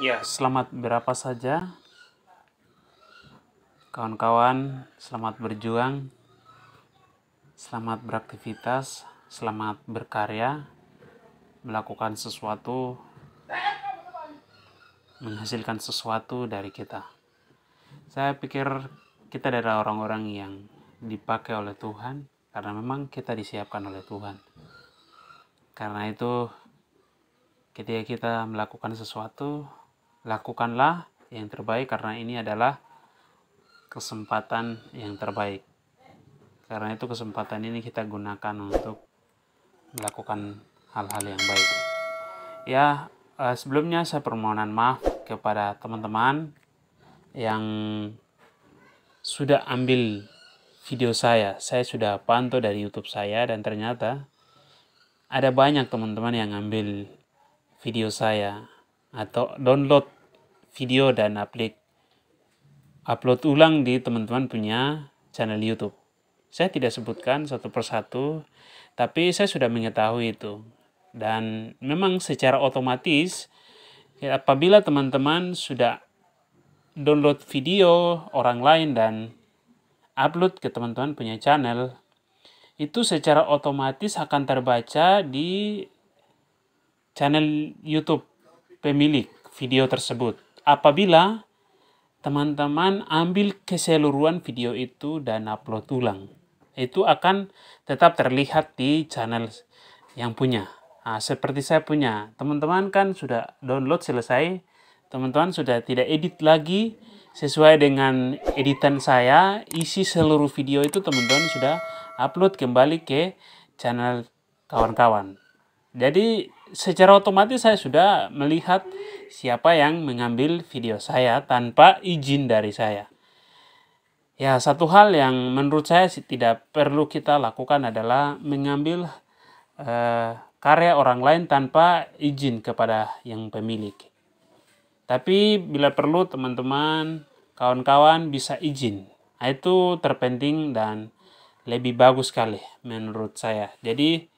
Ya, selamat berapa saja. Kawan-kawan, selamat berjuang. Selamat beraktivitas, selamat berkarya, melakukan sesuatu, menghasilkan sesuatu dari kita. Saya pikir kita adalah orang-orang yang dipakai oleh Tuhan karena memang kita disiapkan oleh Tuhan. Karena itu ketika kita melakukan sesuatu lakukanlah yang terbaik karena ini adalah kesempatan yang terbaik. Karena itu kesempatan ini kita gunakan untuk melakukan hal-hal yang baik. Ya, eh, sebelumnya saya permohonan maaf kepada teman-teman yang sudah ambil video saya. Saya sudah pantau dari YouTube saya dan ternyata ada banyak teman-teman yang ambil video saya atau download video dan upload upload ulang di teman-teman punya channel YouTube. Saya tidak sebutkan satu persatu, tapi saya sudah mengetahui itu. Dan memang secara otomatis ya apabila teman-teman sudah download video orang lain dan upload ke teman-teman punya channel, itu secara otomatis akan terbaca di channel YouTube pemilik video tersebut apabila teman-teman ambil keseluruhan video itu dan upload ulang. Itu akan tetap terlihat di channel yang punya. Nah, seperti saya punya, teman-teman kan sudah download selesai, teman-teman sudah tidak edit lagi. Sesuai dengan editan saya, isi seluruh video itu teman-teman sudah upload kembali ke channel kawan-kawan. Jadi secara otomatis saya sudah melihat siapa yang mengambil video saya tanpa izin dari saya. Ya, satu hal yang menurut saya tidak perlu kita lakukan adalah mengambil eh, karya orang lain tanpa izin kepada yang pemilik. Tapi bila perlu teman-teman, kawan-kawan bisa izin. Nah, itu terpenting dan lebih bagus sekali menurut saya. Jadi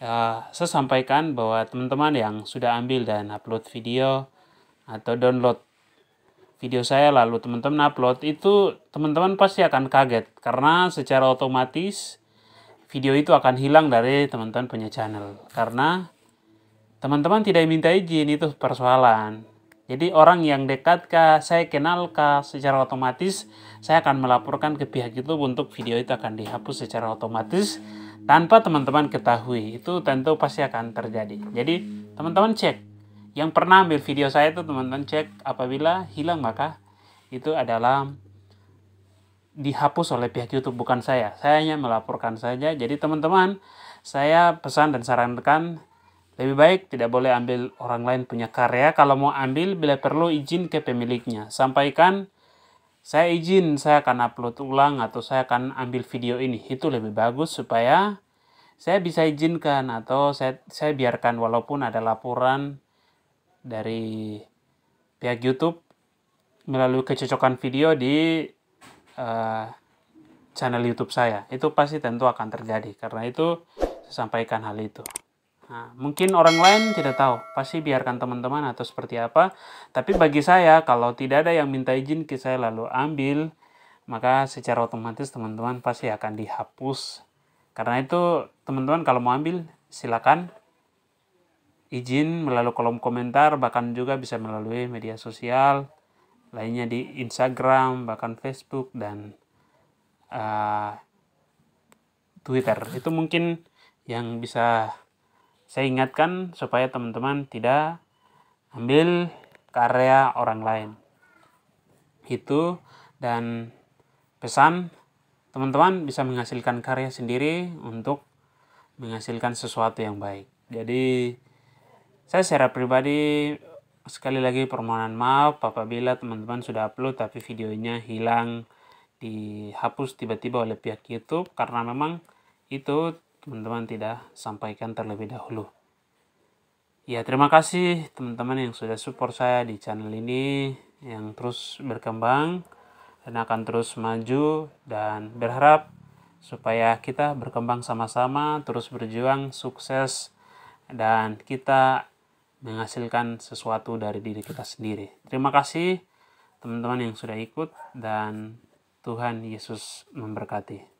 Eh, saya sampaikan bahwa teman-teman yang sudah ambil dan upload video atau download video saya lalu teman-teman upload itu teman-teman pasti akan kaget karena secara otomatis video itu akan hilang dari teman-teman punya channel karena teman-teman tidak minta izin itu persoalan jadi orang yang dekat kah, saya kenal kah, secara otomatis saya akan melaporkan ke pihak YouTube untuk video itu akan dihapus secara otomatis tanpa teman-teman ketahui. Itu tentu pasti akan terjadi. Jadi teman-teman cek. Yang pernah ambil video saya itu teman-teman cek apabila hilang maka itu adalah dihapus oleh pihak YouTube bukan saya. Saya hanya melaporkan saja. Jadi teman-teman, saya pesan dan sarankan lebih baik tidak boleh ambil orang lain punya karya. Kalau mau ambil, bila perlu izin ke pemiliknya. Sampaikan, saya izin, saya akan upload ulang atau saya akan ambil video ini. Itu lebih bagus supaya saya bisa izinkan atau saya, saya biarkan walaupun ada laporan dari pihak YouTube melalui kecocokan video di uh, channel YouTube saya. Itu pasti tentu akan terjadi karena itu saya sampaikan hal itu. Nah, mungkin orang lain tidak tahu, pasti biarkan teman-teman atau seperti apa. Tapi bagi saya, kalau tidak ada yang minta izin ke saya lalu ambil, maka secara otomatis teman-teman pasti akan dihapus. Karena itu, teman-teman kalau mau ambil, silakan izin melalui kolom komentar, bahkan juga bisa melalui media sosial, lainnya di Instagram, bahkan Facebook, dan uh, Twitter. Itu mungkin yang bisa saya ingatkan supaya teman-teman tidak ambil karya orang lain. Itu dan pesan teman-teman bisa menghasilkan karya sendiri untuk menghasilkan sesuatu yang baik. Jadi saya secara pribadi sekali lagi permohonan maaf apabila teman-teman sudah upload tapi videonya hilang dihapus tiba-tiba oleh pihak YouTube karena memang itu teman-teman tidak sampaikan terlebih dahulu. Ya, terima kasih teman-teman yang sudah support saya di channel ini yang terus berkembang dan akan terus maju dan berharap supaya kita berkembang sama-sama, terus berjuang, sukses dan kita menghasilkan sesuatu dari diri kita sendiri. Terima kasih teman-teman yang sudah ikut dan Tuhan Yesus memberkati.